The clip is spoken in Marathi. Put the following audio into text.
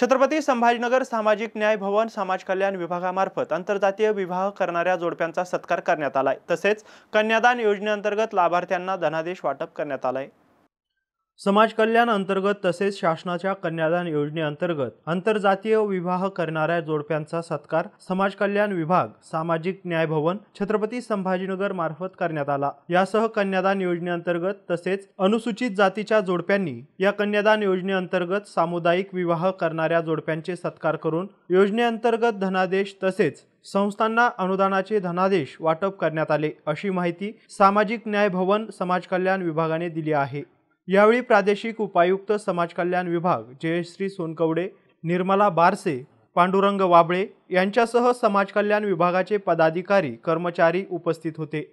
छत्रपती संभाजीनगर सामाजिक न्याय भवन समाज कल्याण विभागामार्फत आंतरजातीय विवाह करणाऱ्या जोडप्यांचा सत्कार करण्यात आलाय तसेच कन्यादान योजनेअंतर्गत लाभार्थ्यांना धनादेश वाटप करण्यात आलाय समाज कल्याण अंतर्गत तसेच शासनाच्या कन्यादान योजनेअंतर्गत आंतरजातीय विवाह करणाऱ्या जोडप्यांचा सत्कार समाज कल्याण विभाग सामाजिक न्याय भवन छत्रपती संभाजीनगर मार्फत करण्यात आला यासह कन्यादान योजनेअंतर्गत तसेच अनुसूचित जातीच्या जोडप्यांनी या कन्यादान योजनेअंतर्गत सामुदायिक विवाह करणाऱ्या जोडप्यांचे सत्कार करून योजनेअंतर्गत धनादेश तसेच संस्थांना अनुदानाचे धनादेश वाटप करण्यात आले अशी माहिती सामाजिक न्याय भवन समाज कल्याण विभागाने दिली आहे यावेळी प्रादेशिक उपायुक्त समाजकल्याण विभाग जयश्री सोनकवडे निर्मला बारसे पांडुरंग वाबळे यांच्यासह समाजकल्याण विभागाचे पदाधिकारी कर्मचारी उपस्थित होते